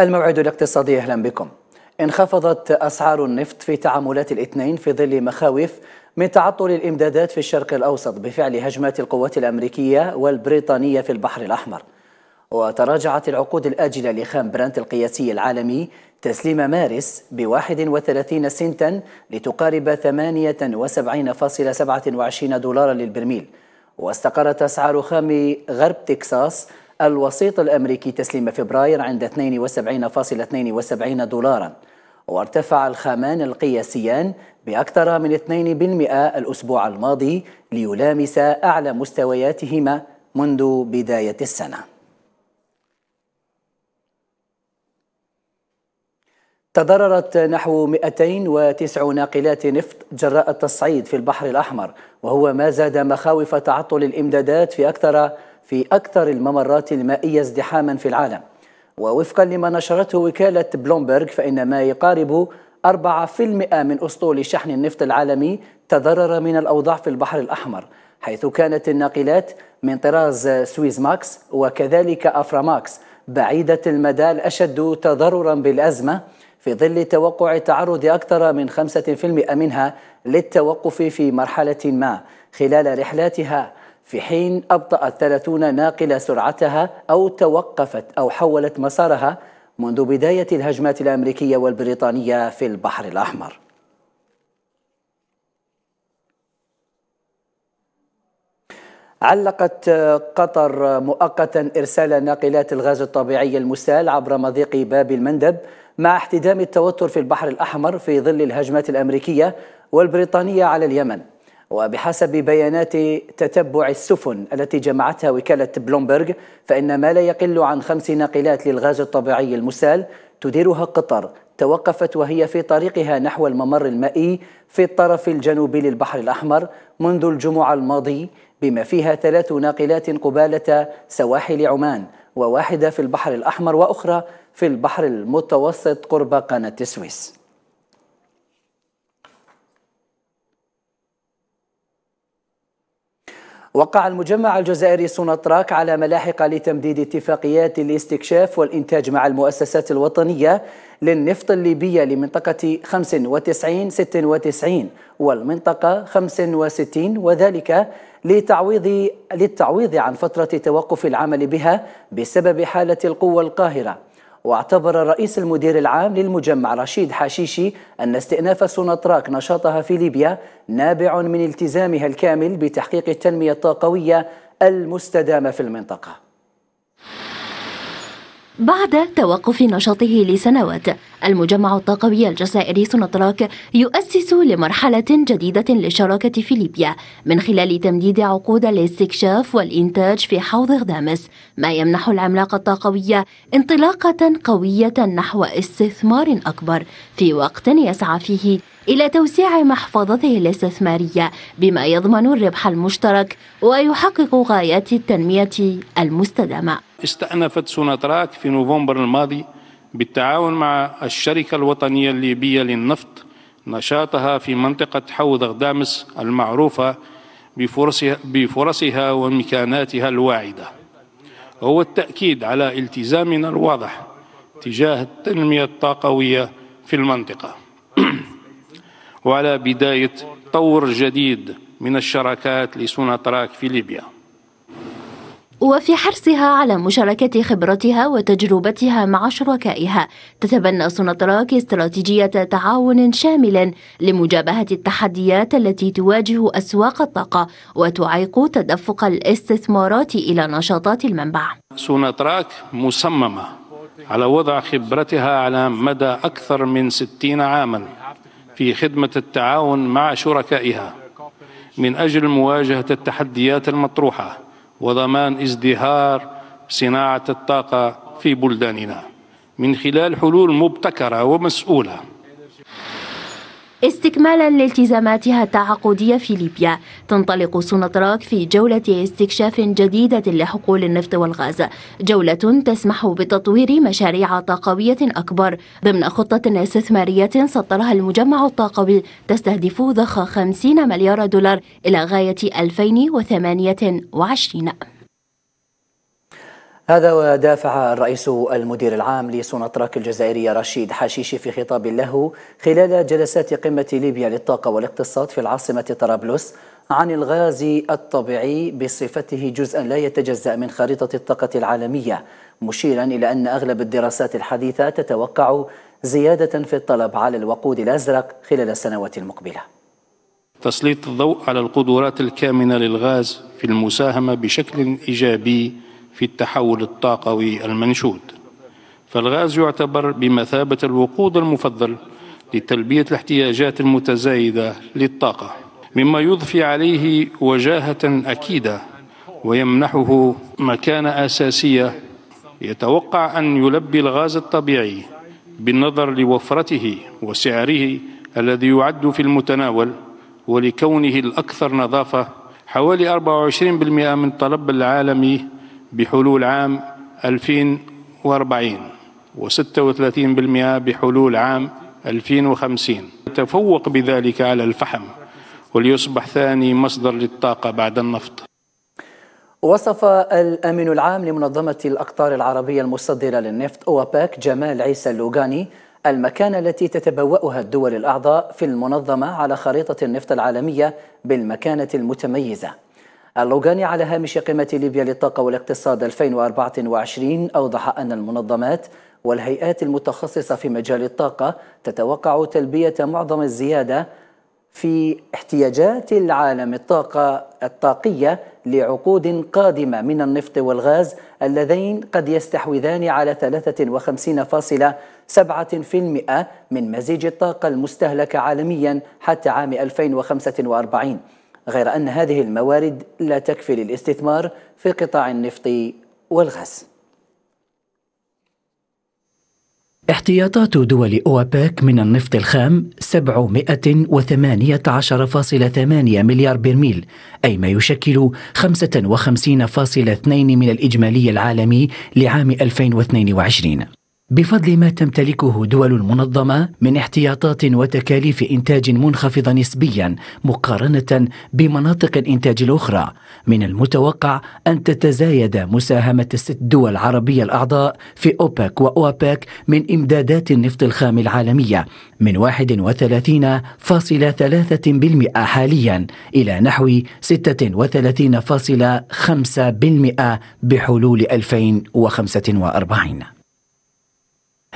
الموعد الاقتصادي اهلا بكم. انخفضت اسعار النفط في تعاملات الاثنين في ظل مخاوف من تعطل الامدادات في الشرق الاوسط بفعل هجمات القوات الامريكيه والبريطانيه في البحر الاحمر. وتراجعت العقود الاجله لخام برانت القياسي العالمي تسليم مارس ب 31 سنتا لتقارب 78.27 دولارا للبرميل. واستقرت اسعار خام غرب تكساس الوسيط الأمريكي تسليم فبراير عند 72.72 دولارا وارتفع الخامان القياسيان بأكثر من 2% الأسبوع الماضي ليلامس أعلى مستوياتهما منذ بداية السنة تضررت نحو 209 ناقلات نفط جراء التصعيد في البحر الأحمر وهو ما زاد مخاوف تعطل الإمدادات في أكثر في أكثر الممرات المائية ازدحاما في العالم ووفقا لما نشرته وكالة بلومبرغ فإن ما يقارب 4% من أسطول شحن النفط العالمي تضرر من الأوضاع في البحر الأحمر حيث كانت الناقلات من طراز سويز ماكس وكذلك أفراماكس بعيدة المدى الأشد تضررا بالأزمة في ظل توقع تعرض أكثر من 5% منها للتوقف في مرحلة ما خلال رحلاتها في حين أبطأت 30 ناقلة سرعتها أو توقفت أو حولت مسارها منذ بداية الهجمات الأمريكية والبريطانية في البحر الأحمر علقت قطر مؤقتا إرسال ناقلات الغاز الطبيعي المسال عبر مضيق باب المندب مع احتدام التوتر في البحر الأحمر في ظل الهجمات الأمريكية والبريطانية على اليمن وبحسب بيانات تتبع السفن التي جمعتها وكالة بلومبرغ فإن ما لا يقل عن خمس ناقلات للغاز الطبيعي المسال تديرها قطر توقفت وهي في طريقها نحو الممر المائي في الطرف الجنوبي للبحر الأحمر منذ الجمعة الماضي بما فيها ثلاث ناقلات قبالة سواحل عمان وواحدة في البحر الأحمر وأخرى في البحر المتوسط قرب قناة السويس وقع المجمع الجزائري سوناتراك على ملاحق لتمديد اتفاقيات الاستكشاف والإنتاج مع المؤسسات الوطنية للنفط الليبية لمنطقة 95-96 والمنطقة 65 وذلك لتعويض للتعويض عن فترة توقف العمل بها بسبب حالة القوة القاهرة واعتبر الرئيس المدير العام للمجمع رشيد حشيشي أن استئناف سوناتراك نشاطها في ليبيا نابع من التزامها الكامل بتحقيق التنمية الطاقوية المستدامة في المنطقة بعد توقف نشاطه لسنوات المجمع الطاقوي الجزائري سنطراك يؤسس لمرحلة جديدة للشراكة في ليبيا من خلال تمديد عقود الاستكشاف والإنتاج في حوض غدامس ما يمنح العملاق الطاقوي انطلاقة قوية نحو استثمار أكبر في وقت يسعى فيه إلى توسيع محفظته الاستثمارية بما يضمن الربح المشترك ويحقق غايات التنمية المستدامة استأنفت سوناتراك في نوفمبر الماضي بالتعاون مع الشركة الوطنية الليبية للنفط نشاطها في منطقة حوض غدامس المعروفة بفرصها, بفرصها ومكاناتها الواعدة هو التأكيد على التزامنا الواضح تجاه التنمية الطاقوية في المنطقة وعلى بداية طور جديد من الشراكات لسوناتراك في ليبيا وفي حرصها على مشاركة خبرتها وتجربتها مع شركائها تتبنى سونتراك استراتيجية تعاون شامل لمجابهة التحديات التي تواجه أسواق الطاقة وتعيق تدفق الاستثمارات إلى نشاطات المنبع سونتراك مصممة على وضع خبرتها على مدى أكثر من 60 عاما في خدمة التعاون مع شركائها من أجل مواجهة التحديات المطروحة وضمان ازدهار صناعة الطاقة في بلداننا من خلال حلول مبتكرة ومسؤولة استكمالا لالتزاماتها التعاقدية في ليبيا تنطلق سونتراك في جولة استكشاف جديدة لحقول النفط والغاز جولة تسمح بتطوير مشاريع طاقوية أكبر ضمن خطة استثمارية سطرها المجمع الطاقوي تستهدف ضخ 50 مليار دولار إلى غاية 2028 هذا ودافع الرئيس المدير العام لسوناطراك الجزائرية رشيد حشيشي في خطاب له خلال جلسات قمة ليبيا للطاقة والاقتصاد في العاصمة طرابلس عن الغاز الطبيعي بصفته جزءا لا يتجزأ من خريطة الطاقة العالمية مشيرا إلى أن أغلب الدراسات الحديثة تتوقع زيادة في الطلب على الوقود الأزرق خلال السنوات المقبلة تسليط الضوء على القدرات الكامنة للغاز في المساهمة بشكل إيجابي في التحول الطاقوي المنشود فالغاز يعتبر بمثابة الوقود المفضل لتلبية الاحتياجات المتزايدة للطاقة مما يضفي عليه وجاهة أكيدة ويمنحه مكانة أساسية يتوقع أن يلبي الغاز الطبيعي بالنظر لوفرته وسعره الذي يعد في المتناول ولكونه الأكثر نظافة حوالي 24% من طلب العالمي بحلول عام 2040 و36% بحلول عام 2050 تفوق بذلك على الفحم وليصبح ثاني مصدر للطاقة بعد النفط وصف الأمين العام لمنظمة الأقطار العربية المصدرة للنفط أوباك جمال عيسى اللوغاني المكانة التي تتبوأها الدول الأعضاء في المنظمة على خريطة النفط العالمية بالمكانة المتميزة اللوغاني على هامش قمة ليبيا للطاقة والاقتصاد 2024 أوضح أن المنظمات والهيئات المتخصصة في مجال الطاقة تتوقع تلبية معظم الزيادة في احتياجات العالم الطاقة الطاقية لعقود قادمة من النفط والغاز اللذين قد يستحوذان على 53.7% من مزيج الطاقة المستهلكة عالميا حتى عام 2045 غير أن هذه الموارد لا تكفي للاستثمار في قطاع النفط والغاز احتياطات دول أوباك من النفط الخام 718.8 مليار برميل أي ما يشكل 55.2 من الإجمالي العالمي لعام 2022 بفضل ما تمتلكه دول المنظمة من احتياطات وتكاليف إنتاج منخفضة نسبيا مقارنة بمناطق الإنتاج الأخرى، من المتوقع أن تتزايد مساهمة الست دول العربية الأعضاء في أوبك وأوبك من إمدادات النفط الخام العالمية من 31.3% حاليا إلى نحو 36.5% بحلول 2045.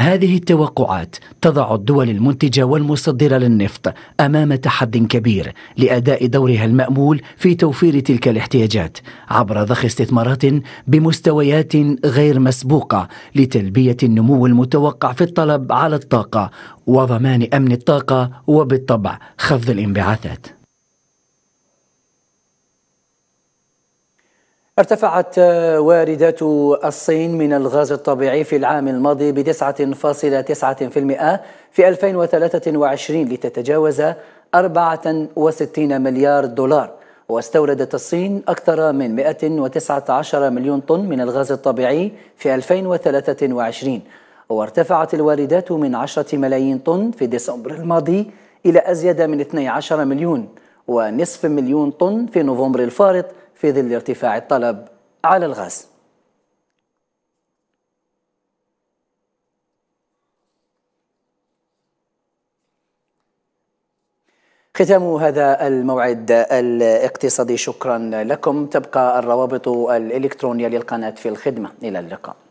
هذه التوقعات تضع الدول المنتجة والمصدرة للنفط أمام تحد كبير لأداء دورها المأمول في توفير تلك الاحتياجات عبر ضخ استثمارات بمستويات غير مسبوقة لتلبية النمو المتوقع في الطلب على الطاقة وضمان أمن الطاقة وبالطبع خفض الانبعاثات ارتفعت واردات الصين من الغاز الطبيعي في العام الماضي ب 9.9% في 2023 لتتجاوز 64 مليار دولار واستوردت الصين أكثر من 119 مليون طن من الغاز الطبيعي في 2023 وارتفعت الواردات من 10 ملايين طن في ديسمبر الماضي إلى أزيد من 12 مليون ونصف مليون طن في نوفمبر الفارط في ظل ارتفاع الطلب على الغاز ختام هذا الموعد الاقتصادي شكرا لكم تبقى الروابط الإلكترونية للقناة في الخدمة إلى اللقاء